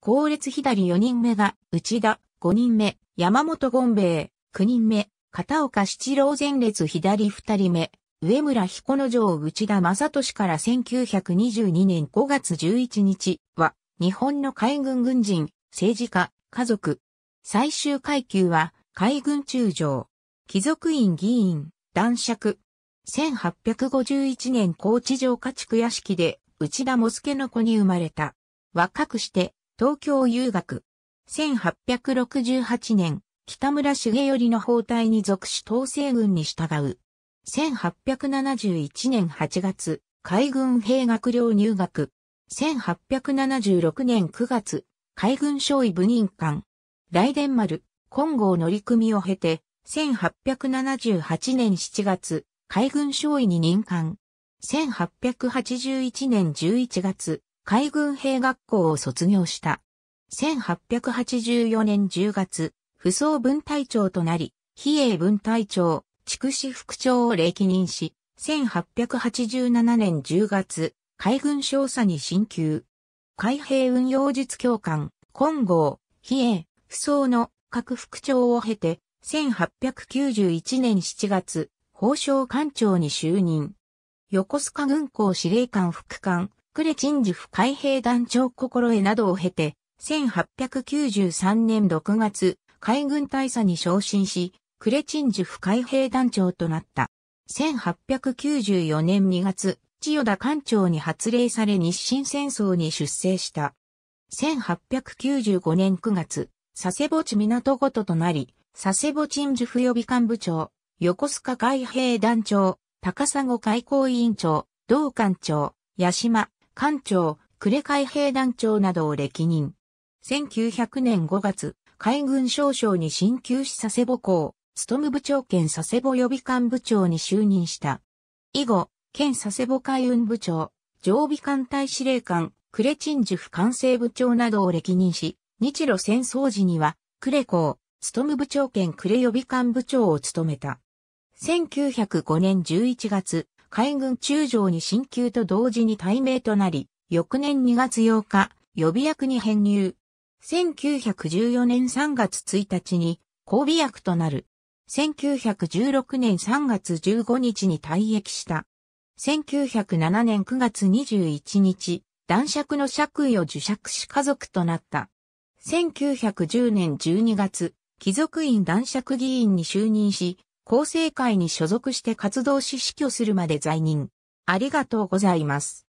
後列左4人目が、内田、5人目、山本権兵衛、9人目、片岡七郎前列左2人目、上村彦之丞内田正俊から1922年5月11日は、日本の海軍軍人、政治家、家族。最終階級は、海軍中将、貴族院議員、男爵。1851年高知城家畜屋敷で、内田茂助の子に生まれた。若くして、東京遊学。1868年、北村重頼の包帯に属し統制軍に従う。1871年8月、海軍兵学寮入学。1876年9月、海軍少尉部任官。雷電丸、金剛乗組を経て、1878年7月、海軍少尉に任官。1881年11月、海軍兵学校を卒業した。1884年10月、不走分隊長となり、比叡分隊長、筑紫副長を歴任し、1887年10月、海軍少佐に進級。海兵運用術教官、金剛、比叡、不走の各副長を経て、1891年7月、法省官長に就任。横須賀軍港司令官副官、クレチンジフ海兵団長心得などを経て、1893年6月、海軍大佐に昇進し、クレチンジフ海兵団長となった。1894年2月、千代田艦長に発令され日清戦争に出征した。1895年9月、佐世保地港ごととなり、佐世保鎮守府予備艦部長、横須賀海兵団長、高砂海港委員長、同館長、八島、艦長、呉海兵団長などを歴任。1900年5月、海軍少将に進級し佐世保港、勤務部長兼佐世保予備艦部長に就任した。以後、県佐世保海運部長、常備艦隊司令官、呉鎮守府艦政管制部長などを歴任し、日露戦争時には、呉港、勤務部長兼呉予備艦部長を務めた。1905年11月、海軍中将に進級と同時に退名となり、翌年2月8日、予備役に編入。1914年3月1日に、交尾役となる。1916年3月15日に退役した。1907年9月21日、男爵の爵位を受爵し家族となった。1910年12月、貴族院男爵議員に就任し、厚生会に所属して活動し死去するまで在任。ありがとうございます。